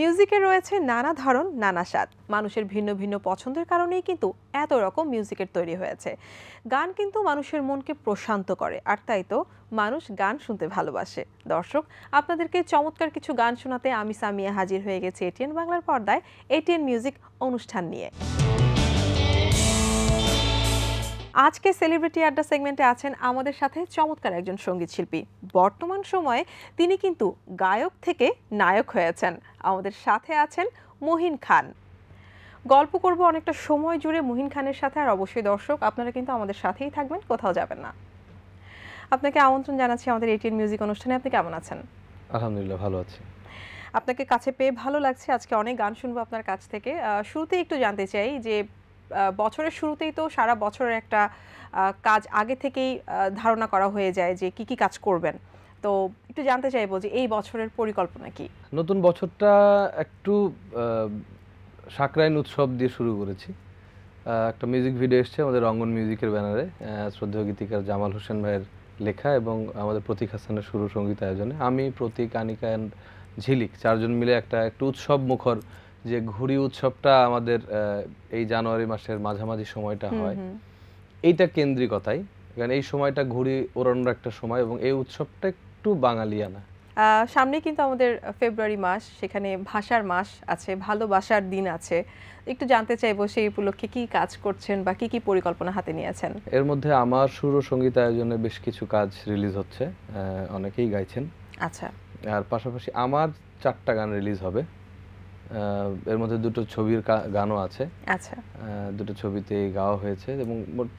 মিউজিকে রয়েছে নানা ধরন নানা স্বাদ মানুষের ভিন্ন ভিন্ন পছন্দের কারণেই কিন্তু এত রকম মিউজিকের তৈরি হয়েছে গান কিন্তু মানুষের মনকে প্রশান্ত করে আর তাই তো মানুষ গান শুনতে ভালোবাসে দর্শক আপনাদেরকে চমৎকার কিছু গান শোনাতে আমি সামিয়া হাজির হয়ে গেছি এটিএন বাংলার পর্দায় এটিএন মিউজিক অনুষ্ঠান নিয়ে আজকে সেলিব্রিটি আড্ডা সেগমেন্টে আছেন আমাদের সাথে চমৎকার একজন সঙ্গীত শিল্পী বর্তমান সময়ে তিনি কিন্তু গায়ক থেকে নায়ক হয়েছেন আমাদের সাথে আছেন মহিন খান গল্প করব অনেকটা সময় জুড়ে মহিন খানের সাথে আর অবশ্যই দর্শক আপনারা কিন্তু আমাদের সাথেই থাকবেন কোথাও যাবেন না আপনাকে আমন্ত্রণ জানাচ্ছি আমাদের এটিএন মিউজিক অনুষ্ঠানে আপনি কেমন আছেন আলহামদুলিল্লাহ ভালো আছি আপনাকে কাছে পেয়ে ভালো লাগছে আজকে অনেক গান শুনবো আপনার কাছ থেকে শুরুতে একটু জানতে চাই যে বছরের শুরুতেই তো সারা বছরের একটা কাজ আগে থেকেই ধারণা করা হয়ে যায় যে কি কি কাজ করবেন তো একটু জানতে চাইবো যে এই বছরের পরিকল্পনা কি নতুন বছরটা একটু সাকরাইন উৎসব দিয়ে শুরু করেছি একটা মিউজিক ভিডিও এসছে আমাদের অঙ্গন মিউজিকের ব্যানারে শ্রদ্ধেয় গীতিকার জামাল হোসেন ভাইয়ের লেখা এবং আমাদের প্রতীক হাসানের শুরু সঙ্গীত আয়োজনে আমি প্রতীক আনিকা ঝিলিক চারজন মিলে একটা একটু উৎসব মুখর যে ঘুড়ি উৎসবটা আমাদের এই জানুয়ারি মাসের মাঝামাঝি সময়টা হয় এইটা কেন্দ্রিকতাই কারণ এই সময়টা ঘুড়ি ওড়ানোর একটা সময় এবং এই উৎসবটা একটু বাঙালিয়ানা সামনে কিন্তু আমাদের ফেব্রুয়ারি মাস সেখানে ভাষার মাস আছে ভালোবাসার দিন আছে একটু জানতে চাইবো সেই উপলক্ষে কি কাজ করছেন বা কি কি পরিকল্পনা হাতে নিয়েছেন এর মধ্যে আমার সুর সঙ্গীত আয়োজনে বেশ কিছু কাজ রিলিজ হচ্ছে অনেকেই গাইছেন আচ্ছা আর পাশাপাশি আমার চারটা গান রিলিজ হবে এর মধ্যে দুটো ছবির গানও আছে আচ্ছা দুটো ছবিতে গাওয়া হয়েছে এবং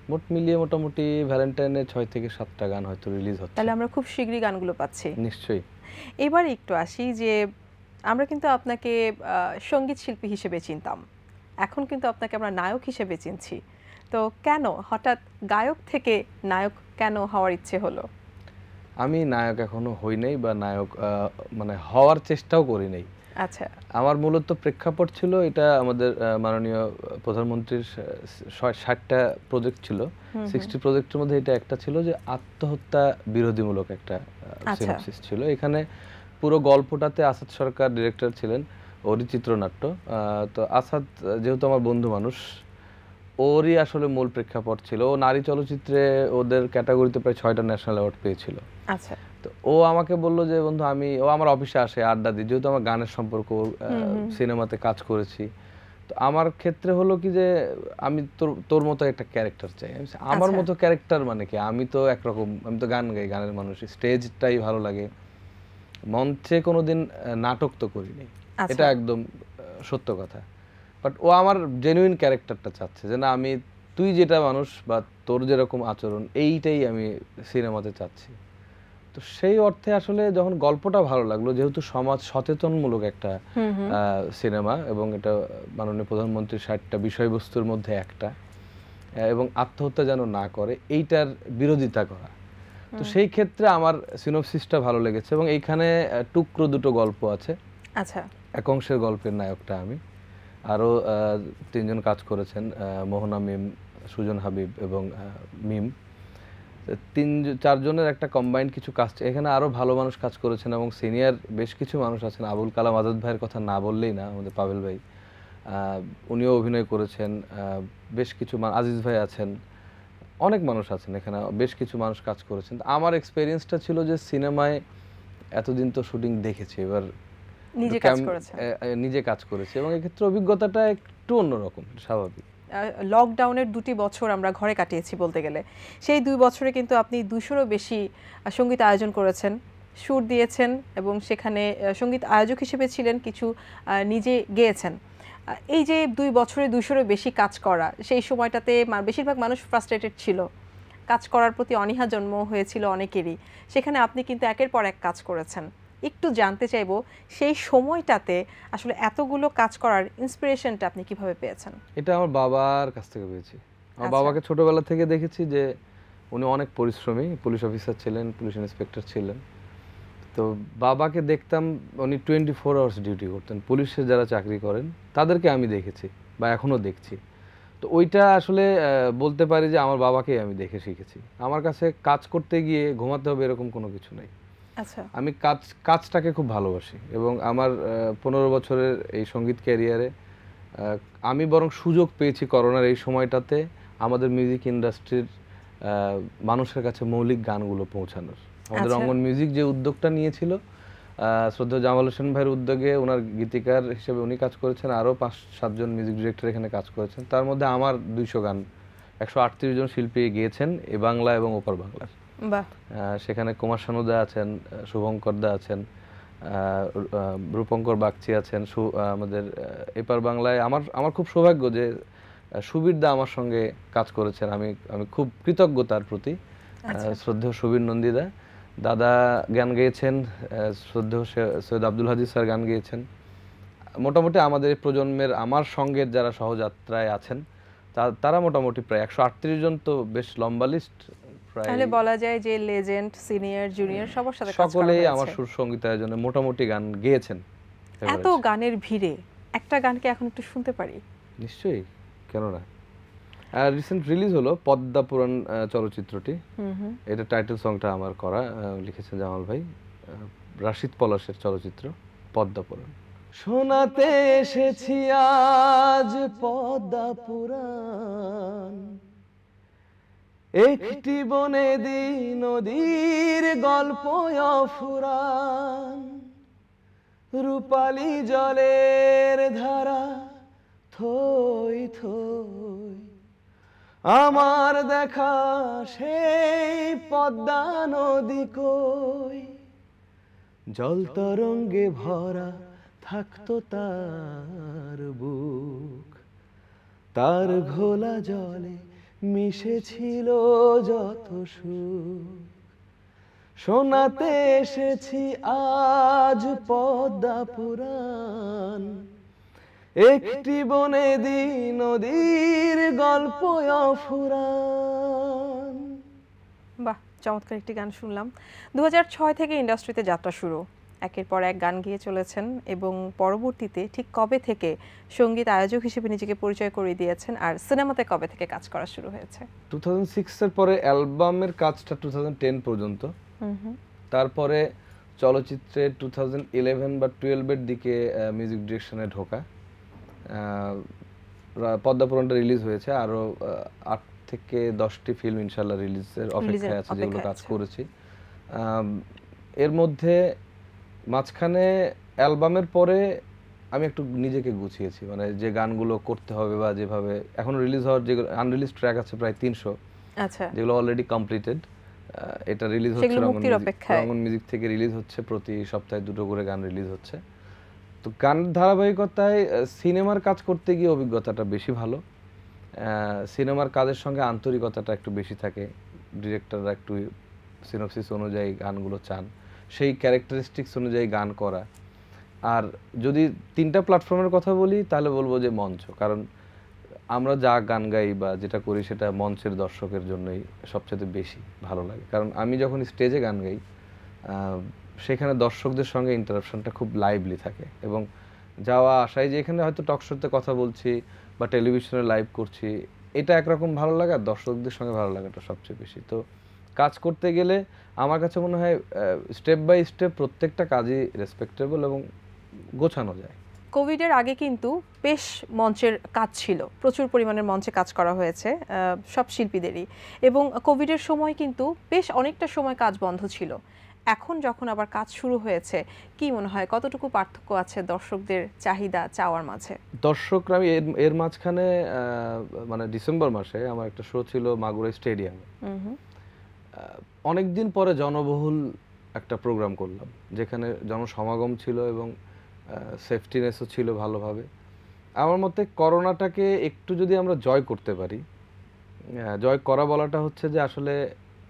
মোট মিলিয়ে মোটামুটি ভ্যালেন্টাইনের ছয় থেকে সাতটা গান হয়তো রিলিজ হচ্ছে তাহলে আমরা খুব শীঘ্রই গানগুলো পাচ্ছি নিশ্চয়ই এবার একটু আসি যে আমরা কিন্তু আপনাকে সঙ্গীত শিল্পী হিসেবে চিনতাম এখন কিন্তু আপনাকে আমরা নায়ক হিসেবে চিনছি তো কেন হঠাৎ গায়ক থেকে নায়ক কেন হওয়ার ইচ্ছে হলো আমি নায়ক এখনো হই নাই বা নায়ক মানে হওয়ার চেষ্টাও করি নাই আচ্ছা আমার মূলত প্রেক্ষাপট ছিল এটা আমাদের মাননীয় প্রধানমন্ত্রীর ষাটটা প্রজেক্ট ছিল সিক্সটি প্রজেক্টের মধ্যে এটা একটা ছিল যে আত্মহত্যা বিরোধীমূলক একটা সিনপসিস আচ্ছা। ছিল এখানে পুরো গল্পটাতে আসাদ সরকার ডিরেক্টর ছিলেন ওরই চিত্রনাট্য তো আসাদ যেহেতু আমার বন্ধু মানুষ ওরই আসলে মূল প্রেক্ষাপট ছিল ও নারী চলচ্চিত্রে ওদের ক্যাটাগরিতে প্রায় ছয়টা ন্যাশনাল অ্যাওয়ার্ড পেয়েছিল আচ্ছা তো ও আমাকে বললো যে বন্ধু আমি ও আমার অফিসে আসে আড্ডা দিই যেহেতু আমার গানের সম্পর্ক সিনেমাতে কাজ করেছি তো আমার ক্ষেত্রে হলো কি যে আমি তোর তোর মতো একটা ক্যারেক্টার চাই আমার আচ্ছা। মতো ক্যারেক্টার মানে কি আমি তো একরকম আমি তো গান গাই গানের মানুষ স্টেজটাই ভালো লাগে মঞ্চে কোনোদিন নাটক তো করিনি আচ্ছা। এটা একদম সত্য কথা বাট ও আমার জেনুইন ক্যারেক্টারটা চাচ্ছে যে না আমি তুই যেটা মানুষ বা তোর যেরকম আচরণ এইটাই আমি সিনেমাতে চাচ্ছি তো সেই অর্থে আসলে যখন গল্পটা ভালো লাগলো যেহেতু সমাজ সচেতনমূলক একটা সিনেমা এবং এটা মাননীয় প্রধানমন্ত্রীর ষাটটা বিষয়বস্তুর মধ্যে একটা এবং আত্মহত্যা যেন না করে এইটার বিরোধিতা করা তো সেই ক্ষেত্রে আমার সিনোপসিসটা ভালো লেগেছে এবং এইখানে টুকরো দুটো গল্প আছে আচ্ছা এক অংশের গল্পের নায়কটা আমি আরও তিনজন কাজ করেছেন মোহনা মিম সুজন হাবিব এবং মিম তিন চারজনের একটা কম্বাইন্ড কিছু কাজ এখানে আরও ভালো মানুষ কাজ করেছেন এবং সিনিয়র বেশ কিছু মানুষ আছেন আবুল কালাম আজাদ ভাইয়ের কথা না বললেই না আমাদের পাবেল ভাই উনিও অভিনয় করেছেন বেশ কিছু আজিজ ভাই আছেন অনেক মানুষ আছেন এখানে বেশ কিছু মানুষ কাজ করেছেন আমার এক্সপিরিয়েন্সটা ছিল যে সিনেমায় এতদিন তো শুটিং দেখেছি এবার নিজে কাজ করেছে এবং এক্ষেত্রে অভিজ্ঞতাটা একটু অন্যরকম স্বাভাবিক লকডাউনের দুটি বছর আমরা ঘরে কাটিয়েছি বলতে গেলে সেই দুই বছরে কিন্তু আপনি দুশোরও বেশি সঙ্গীত আয়োজন করেছেন সুর দিয়েছেন এবং সেখানে সঙ্গীত আয়োজক হিসেবে ছিলেন কিছু নিজে গেয়েছেন এই যে দুই বছরে দুশোরও বেশি কাজ করা সেই সময়টাতে বেশিরভাগ মানুষ ফ্রাস্ট্রেটেড ছিল কাজ করার প্রতি অনীহা জন্ম হয়েছিল অনেকেরই সেখানে আপনি কিন্তু একের পর এক কাজ করেছেন একটু জানতে চাইব সেই সময়টাতে আসলে এতগুলো কাজ করার ইন্সপিরেশনটা আপনি কিভাবে পেয়েছেন এটা আমার বাবার কাছ থেকে পেয়েছি আমার আচ্ছা। বাবাকে ছোটবেলা থেকে দেখেছি যে উনি অনেক পরিশ্রমী পুলিশ অফিসার ছিলেন পুলিশ ইন্সপেক্টর ছিলেন তো বাবাকে দেখতাম উনি টোয়েন্টি ফোর আওয়ার্স ডিউটি করতেন পুলিশে যারা চাকরি করেন তাদেরকে আমি দেখেছি বা এখনও দেখছি তো ওইটা আসলে বলতে পারি যে আমার বাবাকেই আমি দেখে শিখেছি আমার কাছে কাজ করতে গিয়ে ঘুমাতে হবে এরকম কোনো কিছু নেই আচ্ছা। আমি কাজ কাজটাকে খুব ভালোবাসি এবং আমার পনেরো বছরের এই সঙ্গীত ক্যারিয়ারে আমি বরং সুযোগ পেয়েছি করোনার এই সময়টাতে আমাদের মিউজিক ইন্ডাস্ট্রির মানুষের কাছে মৌলিক গানগুলো পৌঁছানোর আমাদের আচ্ছা। অঙ্গন মিউজিক যে উদ্যোগটা নিয়েছিল শ্রদ্ধা জামাল হোসেন ভাইয়ের উদ্যোগে ওনার গীতিকার হিসেবে উনি কাজ করেছেন আরও পাঁচ সাতজন মিউজিক ডিরেক্টর এখানে কাজ করেছেন তার মধ্যে আমার দুইশো গান একশো জন শিল্পী গিয়েছেন এ বাংলা এবং ওপার বাংলার সেখানে কুমার শানুদা আছেন শুভঙ্কর দা আছেন রূপঙ্কর বাগচি আছেন আমাদের এপার বাংলায় আমার আমার খুব সৌভাগ্য যে সুবীর দা আমার সঙ্গে কাজ করেছেন আমি আমি খুব কৃতজ্ঞ তার প্রতি আচ্ছা। শ্রদ্ধেয় সুবীর নন্দীদা দাদা গান গেয়েছেন শ্রদ্ধেয় সৈয়দ আব্দুল হাদিস স্যার গান গেয়েছেন মোটামুটি আমাদের প্রজন্মের আমার সঙ্গে যারা সহযাত্রায় আছেন তারা মোটামুটি প্রায় একশো জন তো বেশ লম্বা লিস্ট তাহলে বলা যায় যে লেজেন্ড সিনিয়র জুনিয়র সবার সাথে সকলেই আমার সুর সঙ্গীত মোটামুটি গান গেয়েছেন এত গানের ভিড়ে একটা গানকে এখন একটু শুনতে পারি নিশ্চয়ই কেন না আর রিসেন্ট রিলিজ হলো পদ্মা পুরাণ চলচ্চিত্রটি এটা টাইটেল সংটা আমার করা লিখেছেন জামাল ভাই রাশিদ পলাশের চলচ্চিত্র পদ্মা পুরাণ শোনাতে এসেছি আজ পদ্মা পুরাণ একটি বনে দিন নদীর গল্প অফুরান রূপালি জলের ধারা থই থই আমার দেখা সেই পদ্মা নদী কই জল তরঙ্গে ভরা থাকত তার বুক তার ঘোলা জলে মিশেছিল যত সুখ শোনাতে এসেছি আজ পদ্মা পুরাণ একটি বনে দিন নদীর গল্প অফুরান বাহ চমৎকার একটি গান শুনলাম দু থেকে ইন্ডাস্ট্রিতে যাত্রা শুরু একের পর এক গান গিয়ে চলেছেন এবং পরবর্তীতে ঠিক কবে থেকে সঙ্গীত আয়োজক হিসেবে নিজেকে পরিচয় করিয়ে দিয়েছেন আর সিনেমাতে কবে থেকে কাজ করা শুরু হয়েছে টু এর পরে অ্যালবামের কাজটা টু পর্যন্ত তারপরে চলচ্চিত্রে টু থাউজেন্ড ইলেভেন বা টুয়েলভের দিকে মিউজিক ডিরেকশনে ঢোকা পদ্মাপুরণটা রিলিজ হয়েছে আরও আট থেকে দশটি ফিল্ম ইনশাল্লাহ রিলিজের অপেক্ষায় আছে যেগুলো কাজ করেছি এর মধ্যে মাঝখানে অ্যালবামের পরে আমি একটু নিজেকে গুছিয়েছি মানে যে গানগুলো করতে হবে বা যেভাবে এখন রিলিজ হওয়ার যেগুলো আনরিলিজ ট্র্যাক আছে প্রায় তিনশো আচ্ছা যেগুলো অলরেডি কমপ্লিটেড এটা রিলিজ হচ্ছে রঙন মিউজিক থেকে রিলিজ হচ্ছে প্রতি সপ্তাহে দুটো করে গান রিলিজ হচ্ছে তো গান ধারাবাহিকতায় সিনেমার কাজ করতে গিয়ে অভিজ্ঞতাটা বেশি ভালো সিনেমার কাজের সঙ্গে আন্তরিকতাটা একটু বেশি থাকে ডিরেক্টররা একটু সিনোপসিস অনুযায়ী গানগুলো চান সেই ক্যারেক্টারিস্টিক্স অনুযায়ী গান করা আর যদি তিনটা প্ল্যাটফর্মের কথা বলি তাহলে বলবো যে মঞ্চ কারণ আমরা যা গান গাই বা যেটা করি সেটা মঞ্চের দর্শকের জন্যই সবচেয়ে বেশি ভালো লাগে কারণ আমি যখন স্টেজে গান গাই সেখানে দর্শকদের সঙ্গে ইন্টারাকশনটা খুব লাইভলি থাকে এবং যাওয়া আসাই যে এখানে হয়তো টকশোতে কথা বলছি বা টেলিভিশনে লাইভ করছি এটা একরকম ভালো লাগে আর দর্শকদের সঙ্গে ভালো লাগাটা সবচেয়ে বেশি তো কাজ করতে গেলে আমার কাছে মনে হয় স্টেপ বাই স্টেপ প্রত্যেকটা কাজই রেসপেক্টেবল এবং গোছানো যায় কোভিডের আগে কিন্তু বেশ মঞ্চের কাজ ছিল প্রচুর পরিমাণের মঞ্চে কাজ করা হয়েছে সব শিল্পীদেরই এবং কোভিডের সময় কিন্তু বেশ অনেকটা সময় কাজ বন্ধ ছিল এখন যখন আবার কাজ শুরু হয়েছে কি মনে হয় কতটুকু পার্থক্য আছে দর্শকদের চাহিদা চাওয়ার মাঝে দর্শকরা আমি এর মাঝখানে মানে ডিসেম্বর মাসে আমার একটা শো ছিল মাগুরা স্টেডিয়ামে অনেক দিন পরে জনবহুল একটা প্রোগ্রাম করলাম যেখানে জনসমাগম ছিল এবং সেফটিনেসও ছিল ভালোভাবে আমার মতে করোনাটাকে একটু যদি আমরা জয় করতে পারি জয় করা বলাটা হচ্ছে যে আসলে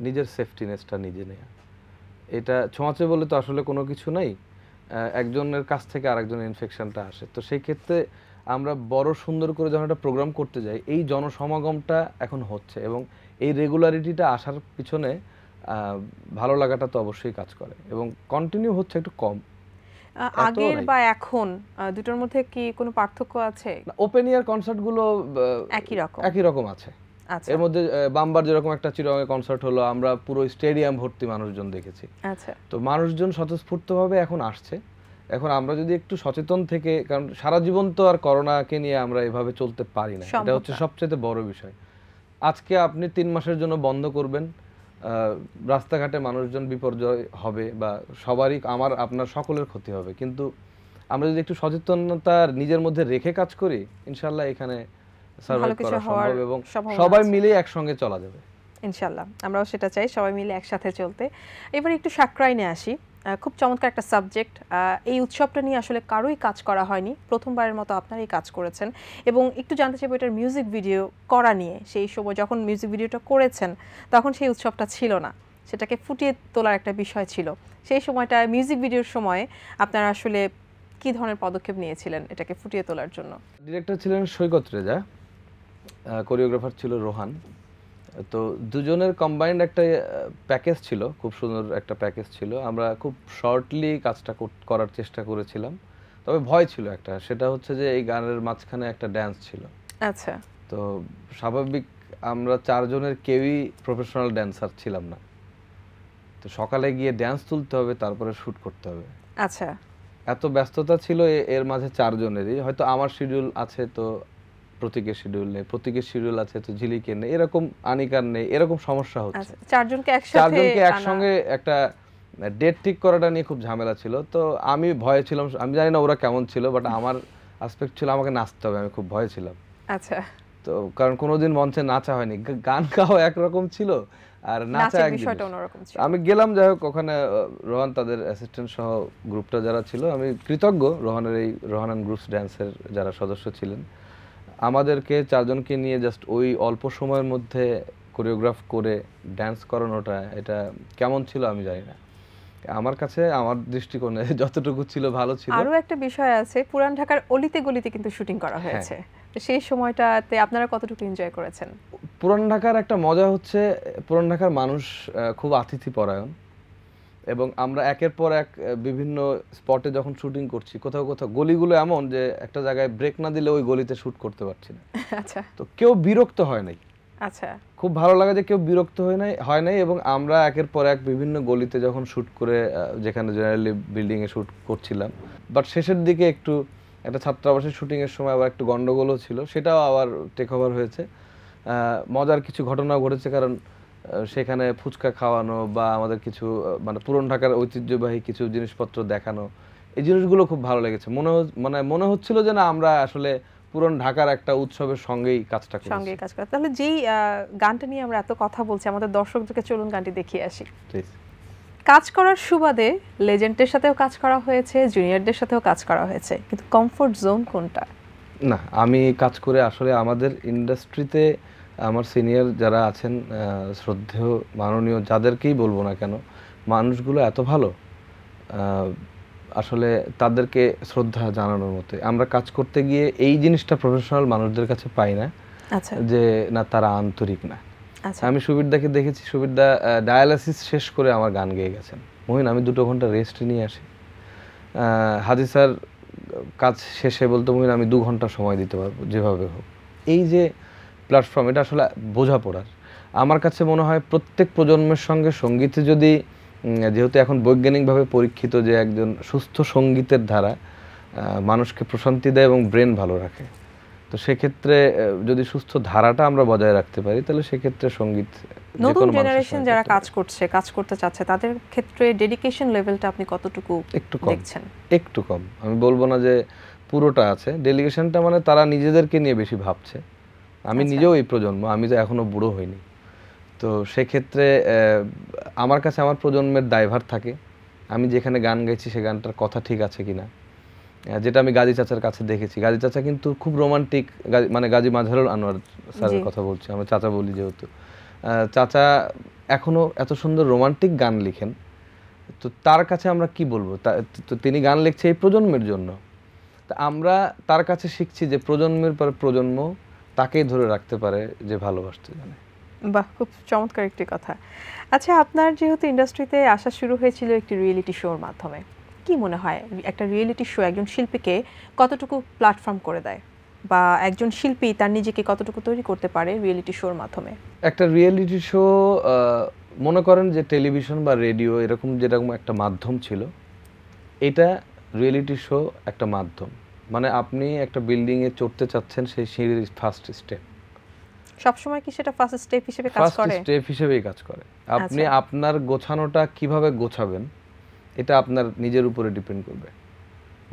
নিজের সেফটিনেসটা নিজে নেয়া এটা ছোঁয়াচে বলে তো আসলে কোনো কিছু নাই একজনের কাছ থেকে আরেকজনের ইনফেকশনটা আসে তো সেই ক্ষেত্রে আমরা বড় সুন্দর করে যখন একটা প্রোগ্রাম করতে যাই এই জনসমাগমটা এখন হচ্ছে এবং এই রেগুলারিটিটা আসার পিছনে ভালো লাগাটা তো অবশ্যই কাজ করে এবং কন্টিনিউ হচ্ছে একটু কম আগের বা এখন দুটোর মধ্যে কি কোনো পার্থক্য আছে ওপেন ইয়ার কনসার্টগুলো একই রকম একই রকম আছে আচ্ছা। এর মধ্যে বাম্বার যেরকম একটা চিরঙ্গে কনসার্ট হলো আমরা পুরো স্টেডিয়াম ভর্তি মানুষজন দেখেছি আচ্ছা তো মানুষজন স্বতঃস্ফূর্তভাবে এখন আসছে এখন আমরা যদি একটু সচেতন থেকে কারণ সারা জীবন তো আর করোনাকে নিয়ে আমরা এভাবে চলতে পারি না এটা হচ্ছে সবচেয়ে বড় বিষয় আজকে আপনি তিন মাসের জন্য বন্ধ করবেন রাস্তাঘাটে মানুষজন বিপর্যয় হবে বা সবারই আমার আপনার সকলের ক্ষতি হবে কিন্তু আমরা যদি একটু সচেতনতার নিজের মধ্যে রেখে কাজ করি ইনশাল্লাহ এখানে এবং সবাই মিলে একসঙ্গে চলা যাবে ইনশাল্লাহ আমরাও সেটা চাই সবাই মিলে একসাথে চলতে এবার একটু সাকরাইনে আসি খুব চমৎকার একটা সাবজেক্ট এই উৎসবটা নিয়ে আসলে কারোই কাজ করা হয়নি প্রথমবারের মতো আপনারাই কাজ করেছেন এবং একটু জানতে চাইবো এটার মিউজিক ভিডিও করা নিয়ে সেই সময় যখন মিউজিক ভিডিওটা করেছেন তখন সেই উৎসবটা ছিল না সেটাকে ফুটিয়ে তোলার একটা বিষয় ছিল সেই সময়টা মিউজিক ভিডিওর সময় আপনারা আসলে কি ধরনের পদক্ষেপ নিয়েছিলেন এটাকে ফুটিয়ে তোলার জন্য ডিরেক্টর ছিলেন সৈকত রেজা কোরিওগ্রাফার ছিল রোহান তো দুজনের কম্বাইন্ড একটা প্যাকেজ ছিল খুব সুন্দর একটা প্যাকেজ ছিল আমরা খুব শর্টলি কাজটা করার চেষ্টা করেছিলাম তবে ভয় ছিল একটা সেটা হচ্ছে যে এই গানের মাঝখানে একটা ড্যান্স ছিল আচ্ছা তো স্বাভাবিক আমরা চারজনের কেউই প্রফেশনাল ড্যান্সার ছিলাম না তো সকালে গিয়ে ড্যান্স তুলতে হবে তারপরে শ্যুট করতে হবে আচ্ছা এত ব্যস্ততা ছিল এর মাঝে চারজনেরই হয়তো আমার শিডিউল আছে তো প্রতীকের শিডিউল নেই প্রতীকের শিডিউল আছে তো ঝিলিকের নেই এরকম আনিকার নেই এরকম সমস্যা হচ্ছে আচ্ছা, চারজনকে একসাথে চারজনকে একসঙ্গে একটা ডেট ঠিক করাটা নিয়ে খুব ঝামেলা ছিল তো আমি ভয়ে ছিলাম আমি জানি না ওরা কেমন ছিল বাট আমার আসপেক্ট ছিল আমাকে নাচতে হবে আমি খুব ভয়ে ছিলাম আচ্ছা তো কারণ কোনোদিন মঞ্চে নাচা হয়নি গান গাওয়া একরকম ছিল আর নাচা বিষয়টা অন্যরকম ছিল আমি গেলাম যাই হোক ওখানে রোহান তাদের অ্যাসিস্ট্যান্ট সহ গ্রুপটা যারা ছিল আমি কৃতজ্ঞ রোহানের এই রোহানান গ্রুপস ড্যান্সের যারা সদস্য ছিলেন আমাদেরকে চারজনকে নিয়ে জাস্ট ওই অল্প সময়ের মধ্যে কোরিওগ্রাফ করে ড্যান্স করানোটা এটা কেমন ছিল আমি জানি না আমার কাছে আমার দৃষ্টিকোণে যতটুকু ছিল ভালো ছিল আরো একটা বিষয় আছে পুরান ঢাকার অলিতে গলিতে কিন্তু শুটিং করা হ্যাঁ। হয়েছে সেই সময়টাতে আপনারা কতটুকু এনজয় করেছেন পুরান ঢাকার একটা মজা হচ্ছে পুরান ঢাকার মানুষ খুব আতিথি পরায়ণ এবং আমরা একের পর এক বিভিন্ন স্পটে যখন শুটিং করছি কোথাও কোথাও গলিগুলো এমন যে একটা জায়গায় ব্রেক না দিলে ওই গলিতে শুট করতে পারছি না আচ্ছা তো কেউ বিরক্ত হয় নাই আচ্ছা খুব ভালো লাগে যে কেউ বিরক্ত হয় নাই হয় নাই এবং আমরা একের পর এক বিভিন্ন গলিতে যখন শুট করে যেখানে জেনারেলি বিল্ডিংয়ে শুট করছিলাম বাট শেষের দিকে একটু একটা ছাত্রাবাসের এর সময় আবার একটু গন্ডগোলও ছিল সেটাও আবার টেক ওভার হয়েছে মজার কিছু ঘটনা ঘটেছে কারণ সেখানে ফুচকা খাওয়ানো বা আমাদের কিছু মানে পুরন ঢাকার ঐতিহ্যবাহী কিছু জিনিসপত্র দেখানো এই জিনিসগুলো খুব ভালো লেগেছে মনে মানে মনে হচ্ছিল যে না আমরা আসলে পুরন ঢাকার একটা উৎসবের সঙ্গেই কাজটা করি সঙ্গেই কাজ করা তাহলে যেই গানটা নিয়ে আমরা এত কথা বলছি আমাদের দর্শকদেরকে চলুন গানটি দেখিয়ে আসি কাজ করার সুবাদে লেজেন্ডের সাথেও কাজ করা হয়েছে জুনিয়রদের সাথেও কাজ করা হয়েছে কিন্তু কমফোর্ট জোন কোনটা না আমি কাজ করে আসলে আমাদের ইন্ডাস্ট্রিতে আমার সিনিয়র যারা আছেন শ্রদ্ধেয় মাননীয় যাদেরকেই বলবো না কেন মানুষগুলো এত ভালো আসলে তাদেরকে শ্রদ্ধা জানানোর মতো আমরা কাজ করতে গিয়ে এই জিনিসটা প্রফেশনাল মানুষদের কাছে পাই না আচ্ছা। যে না তারা আন্তরিক না আচ্ছা। আমি সুবিরদাকে দেখেছি সুবিরদা ডায়ালাসিস শেষ করে আমার গান গেয়ে গেছেন মহিন আমি দুটো ঘন্টা রেস্ট নিয়ে আসি হাজি স্যার কাজ শেষে বলতো মহিন আমি দু ঘন্টা সময় দিতে পারবো যেভাবে হোক এই যে প্ল্যাটফর্ম এটা আসলে বোঝাপড়ার আমার কাছে মনে হয় প্রত্যেক প্রজন্মের সঙ্গে সঙ্গীতে যদি যেহেতু এখন বৈজ্ঞানিকভাবে পরীক্ষিত যে একজন সুস্থ সঙ্গীতের ধারা মানুষকে প্রশান্তি দেয় এবং ব্রেন ভালো রাখে তো সেক্ষেত্রে যদি সুস্থ ধারাটা আমরা বজায় রাখতে পারি তাহলে সেক্ষেত্রে সঙ্গীত নতুন জেনারেশন যারা কাজ করছে কাজ করতে চাচ্ছে তাদের ক্ষেত্রে ডেডিকেশন লেভেলটা আপনি কতটুকু একটু কম দেখছেন একটু কম আমি বলবো না যে পুরোটা আছে ডেলিগেশনটা মানে তারা নিজেদেরকে নিয়ে বেশি ভাবছে আমি আচ্ছা। নিজেও এই প্রজন্ম আমি তো এখনও বুড়ো হইনি তো সেক্ষেত্রে আমার কাছে আমার প্রজন্মের দায়ভার থাকে আমি যেখানে গান গাইছি সে গানটার কথা ঠিক আছে কি না যেটা আমি গাজী চাচার কাছে দেখেছি গাজী চাচা কিন্তু খুব রোমান্টিক মানে গাজী মাঝারুল আনোয়ার স্যারের কথা বলছি আমরা চাচা বলি যেহেতু চাচা এখনও এত সুন্দর রোমান্টিক গান লিখেন তো তার কাছে আমরা কি বলবো তো তিনি গান লিখছে এই প্রজন্মের জন্য তা আমরা তার কাছে শিখছি যে প্রজন্মের পর প্রজন্ম তাকেই ধরে রাখতে পারে যে ভালোবাসতে জানে বাহ খুব চমৎকার একটি কথা আচ্ছা আপনার যেহেতু ইন্ডাস্ট্রিতে আসা শুরু হয়েছিল একটি রিয়েলিটি শোর মাধ্যমে কি মনে হয় একটা রিয়েলিটি শো একজন শিল্পীকে কতটুকু প্ল্যাটফর্ম করে দেয় বা একজন শিল্পী তার নিজেকে কতটুকু তৈরি করতে পারে রিয়েলিটি শোর মাধ্যমে একটা রিয়েলিটি শো মনে করেন যে টেলিভিশন বা রেডিও এরকম যেরকম একটা মাধ্যম ছিল এটা রিয়েলিটি শো একটা মাধ্যম মানে আপনি একটা বিল্ডিংয়ে চড়তে চাচ্ছেন সেই সিঁড়ির ফার্স্ট স্টেপ সবসময় কি সেটা ফার্স্ট স্টেপ হিসেবে কাজ করে ফার্স্ট স্টেপ হিসেবেই কাজ করে আপনি আচ্ছা। আপনার গোছানোটা কিভাবে গোছাবেন এটা আপনার নিজের উপরে ডিপেন্ড করবে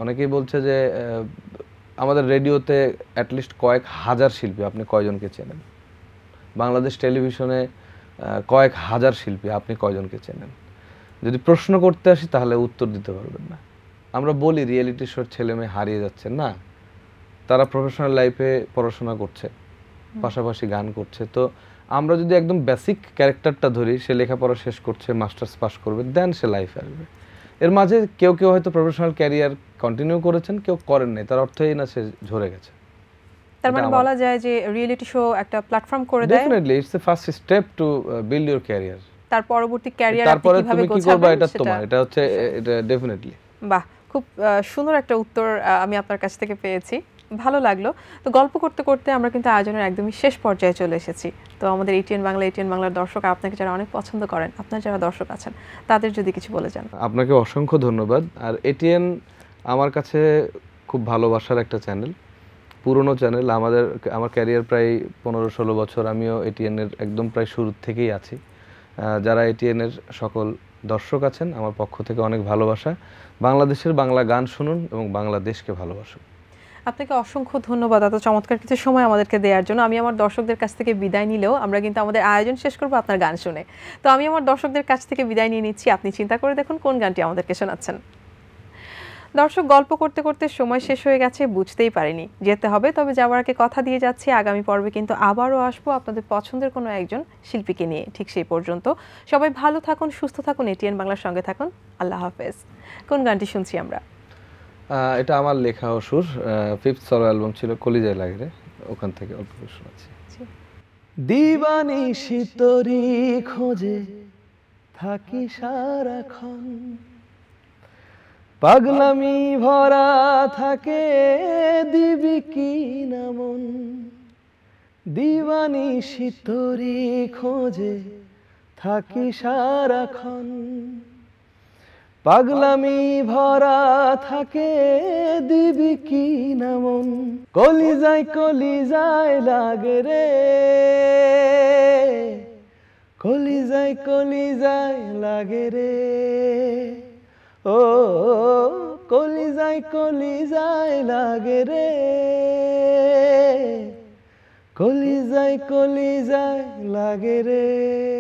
অনেকেই বলছে যে আমাদের রেডিওতে অ্যাটলিস্ট কয়েক হাজার শিল্পী আপনি কয়জনকে চেনেন বাংলাদেশ টেলিভিশনে কয়েক হাজার শিল্পী আপনি কয়জনকে চেনেন যদি প্রশ্ন করতে আসি তাহলে উত্তর দিতে পারবেন না আমরা বলি রিয়েলিটি শোর ছেলে মেয়ে হারিয়ে যাচ্ছে না তারা প্রফেশনাল লাইফে পড়াশোনা করছে পাশাপাশি গান করছে তো আমরা যদি একদম বেসিক ক্যারেক্টারটা ধরি সে লেখাপড়া শেষ করছে মাস্টার্স পাস করবে দেন সে লাইফ আসবে এর মাঝে কেউ কেউ হয়তো প্রফেশনাল ক্যারিয়ার কন্টিনিউ করেছেন কেউ করেন নাই তার অর্থ এই না সে ঝরে গেছে তার মানে বলা যায় যে রিয়েলিটি শো একটা প্ল্যাটফর্ম করে দেয় definitely it's the first step to build your career তার পরবর্তী ক্যারিয়ার আপনি কিভাবে গোছাবেন তারপরে তুমি কি করবে এটা তোমার এটা হচ্ছে এটা ডেফিনেটলি বাহ খুব সুন্দর একটা উত্তর আমি আপনার কাছ থেকে পেয়েছি ভালো লাগলো তো গল্প করতে করতে আমরা কিন্তু আয়োজনের একদমই শেষ পর্যায়ে চলে এসেছি তো আমাদের এটিএন বাংলা এটিএন বাংলার দর্শক আপনাকে যারা অনেক পছন্দ করেন আপনার যারা দর্শক আছেন তাদের যদি কিছু বলে যান আপনাকে অসংখ্য ধন্যবাদ আর এটিএন আমার কাছে খুব ভালোবাসার একটা চ্যানেল পুরনো চ্যানেল আমাদের আমার ক্যারিয়ার প্রায় পনেরো ষোলো বছর আমিও এটিএনের একদম প্রায় শুরুর থেকেই আছি যারা এটিএনের সকল দর্শক আছেন আমার পক্ষ থেকে অনেক ভালোবাসা বাংলাদেশের বাংলা গান শুনুন এবং বাংলাদেশকে ভালোবাসুন আপনাকে অসংখ্য ধন্যবাদ এত চমৎকার কিছু সময় আমাদেরকে দেওয়ার জন্য আমি আমার দর্শকদের কাছ থেকে বিদায় নিলেও আমরা কিন্তু আমাদের আয়োজন শেষ করবো আপনার গান শুনে তো আমি আমার দর্শকদের কাছ থেকে বিদায় নিয়ে নিচ্ছি আপনি চিন্তা করে দেখুন কোন গানটি আমাদেরকে শোনাচ্ছেন দর্শক গল্প করতে করতে সময় শেষ হয়ে গেছে বুঝতেই পারিনি যেতে হবে তবে যাওয়ার আগে কথা দিয়ে যাচ্ছি আগামী পর্বে কিন্তু আবারও আসবো আপনাদের পছন্দের কোনো একজন শিল্পীকে নিয়ে ঠিক সেই পর্যন্ত সবাই ভালো থাকুন সুস্থ থাকুন এটিএন বাংলার সঙ্গে থাকুন আল্লাহ হাফেজ কোন গানটি শুনছি আমরা এটা আমার লেখা অসুর ফিফথ সলো অ্যালবাম ছিল কলিজায় লাগে ওখান থেকে অল্প শোনাচ্ছি দিবানি শীতরি খোঁজে থাকি সারাক্ষণ পাগলামি ভরা থাকে দিবি কি নামন দিবানি শীতরি খোঁজে থাকি সারাক্ষণ পাগলামি ভরা থাকে দিবি কি নামন কলি যায় কলি যায় লাগে রে কলি যায় কলি যায় লাগে রে ও কলি যায় লাগে রে কলি কলিজায় লাগে রে